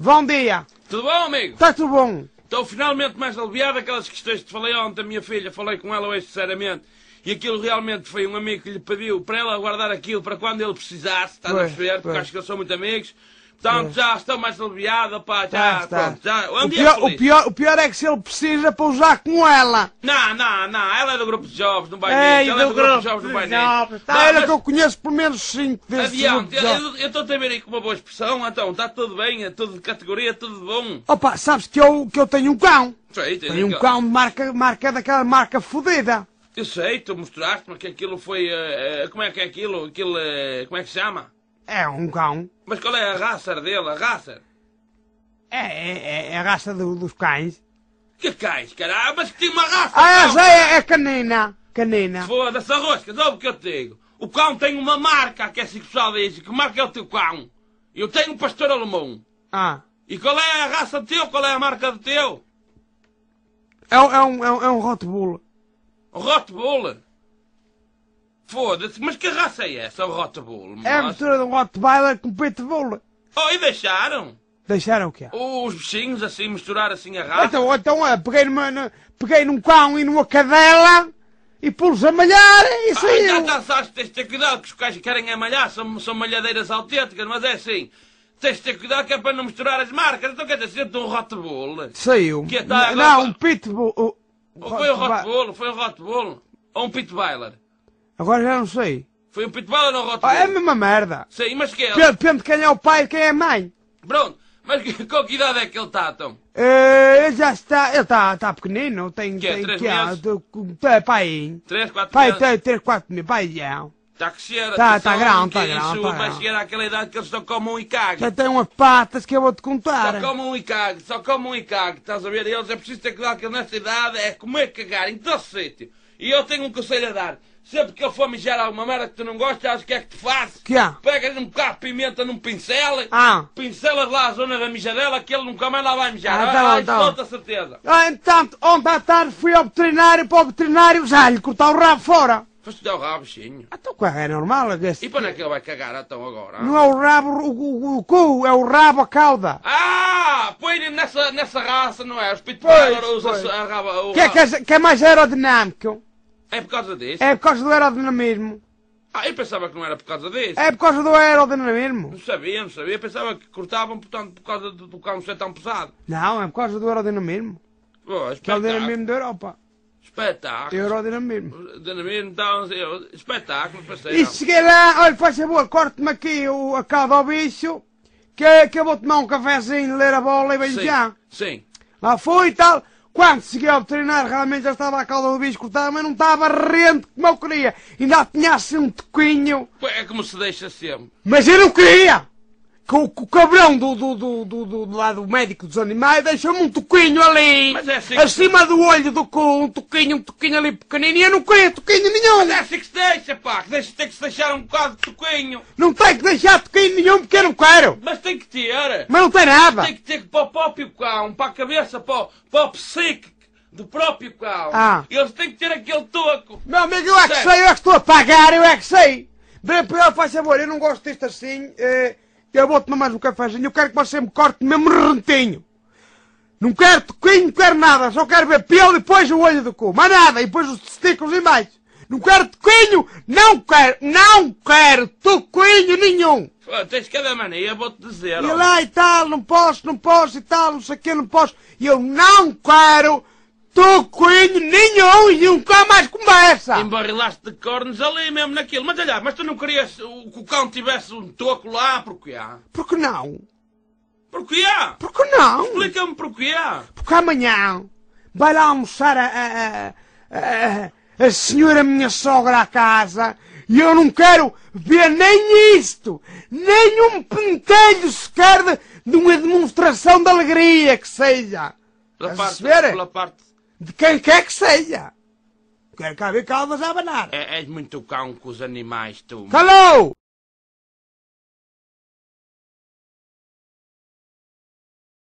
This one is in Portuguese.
Bom dia. Tudo bom, amigo? Está tudo bom. Estou finalmente mais aliviado aquelas questões que te falei ontem, minha filha. Falei com ela hoje, sinceramente e aquilo realmente foi um amigo que lhe pediu para ela guardar aquilo para quando ele precisasse, estás a perceber? Porque acho que eles são muito amigos. Então, Portanto, já estou mais aliviado, pá, já, está, pronto, já. Um o, pior, é o, pior, o pior é que se ele precisa para usar com ela. Não, não, não, ela é do grupo de jovens, não vai nem Ela é do, grupo, grupo de jovens, não vai tá, ela mas... que eu conheço pelo menos 5 desses Adiante, eu estou também aí com uma boa expressão, então, está tudo bem, é tudo de categoria, tudo de bom. Opa, sabes que eu, que eu tenho um cão. Sei, tenho um cão, cão de marca, marca daquela marca fodida. Eu sei, tu mostraste-me que aquilo foi. Uh, como é que é aquilo? Aquilo. Uh, como é que se chama? É um cão. Mas qual é a raça dele? A raça? É, é, é, é a raça do, dos cães. Que cães, caralho? Mas tinha uma raça! Ah, já é, é canina. Canina. Foda-se, rosca, sabe o que eu te digo? O cão tem uma marca, que é assim que o pessoal diz. Que marca é o teu cão? Eu tenho um pastor alemão. Ah. E qual é a raça do teu? Qual é a marca do teu? É, é, um, é, um, é um Rotbull. Rotbull. Foda-se, mas que raça é essa, o Rotbull? É a mistura de um Rottweiler com Pitbull. Oh, e deixaram? Deixaram o quê? Os bichinhos assim, misturar assim a raça. Então, então é, peguei, numa, peguei num cão e numa cadela e pô-los a malhar e aí. Ah, já cansaste, tens de ter cuidado, que os cães querem amalhar é malhar, são, são malhadeiras autênticas, mas é assim tens de ter cuidado que é para não misturar as marcas. Então quer dizer, de um Rotbull. Saiu. Que é, tá, não, agora... um Pitbull. Rottweiler, foi um Rottweiler ou um Pitweiler? Agora já não sei. Foi um Pitweiler ou um Rottweiler? Ah, é a mesma merda. Sim, mas que é? Depende de quem é o pai e quem é a mãe. Pronto, mas com que idade é que ele está, Tom? Então? Uh, eh, ele já está, ele está está pequenino, tem... Que é, três meses? É, pai, 3, 4 pai, meses? Pai, meses, pai, já. Está que tá Está, está grão, está grão. que vai chegar àquela idade que eles só um e cagam. Já tem umas patas que eu vou-te contar. Só um e cagam, só um e cagam. Estás a ver? eles é preciso ter cuidado que nessa idade é comer cagar em todo sítio. E eu tenho um conselho a dar. Sempre que eu for mijar alguma merda que tu não gostas, o que é que te fazes Que é? Pegas um bocado de pimenta num pincel, ah. pincelas lá a zona da mijadela, que ele nunca mais lá vai mijar. Ah, tá bom, tá bom. certeza. Ah, entretanto, ontem à tarde fui ao veterinário, para o veterinário, já lhe cortar o rabo fora para estudar o rabo, sim. Então qual é normal? É desse... E para onde é que ele vai cagar então agora? Não é o rabo, o, o, o cu, é o rabo, a cauda. Ah, põe-lhe nessa, nessa raça, não é? Os pitbullers usam a O que, é, que, é, que é mais aerodinâmico. É por causa disso? É por causa do aerodinamismo. Ah, eu pensava que não era por causa disso. É por causa do aerodinamismo. Não sabia, não sabia. pensava que cortavam portanto, por causa do, do carro não ser tão pesado. Não, é por causa do aerodinamismo. Pois, que é o aerodinamismo da Europa. Espetáculo. Eurodinamismo. Dinamismo, então, espetáculo parceiro. E cheguei lá, olha, faz favor, corte-me aqui o, a cauda ao bicho, que, é que eu vou tomar um cafezinho, ler a bola e beijo já. Sim. Lá fui e tal. Quando cheguei ao veterinário, realmente já estava a cauda do bicho cortada, mas não estava rente como eu queria. Ainda tinha assim um toquinho. É como se deixa sempre. Mas eu não queria! com o, o cabrão do, do, do, do, do, lá médico dos animais deixou-me um toquinho ali, Mas é assim que- acima do olho do cu, um toquinho, um toquinho ali pequenino, e eu não conheço toquinho nenhum, Mas é assim que se deixa, pá, que deixa, tem que se deixar um bocado de toquinho. Não tem que deixar toquinho nenhum porque eu não quero, Mas tem que ter. mas não tem nada. Tem que ter para o próprio cão, para a cabeça, para o, para o psique do próprio cão. Ah. Eles têm que ter aquele toco. Meu amigo, eu é que sei, eu é que estou a pagar, eu é que sei. Bem, por favor, eu não gosto disto assim, eh, eu vou tomar mais um cafezinho. Eu quero que você me corte mesmo rentinho. Não quero toquinho, não quero nada. Só quero ver pelo e depois o olho do cu. Mais nada. E depois os testículos e mais. Não quero toquinho. Não quero. Não quero toquinho nenhum. Pô, tens cada mania, vou-te dizer. E lá e tal, não posso, não posso e tal, não sei o que, não posso. E eu não quero Tu, coelho nenhum, e nunca mais começa! Embarrilaste de cornos ali mesmo naquilo. Mas olha, mas tu não querias que o cão tivesse um toco lá, porque há? Porque não? porquê há? Porque não? Explica-me porque há. Porque amanhã vai lá almoçar a, a, a, a, a senhora minha sogra à casa e eu não quero ver nem isto, nem um pentelho sequer de, de uma demonstração de alegria que seja. Pela parte, pela parte de quem quer que seja. Quero cá ver calvas a abanar. É, és muito cão com os animais, tu. Calou!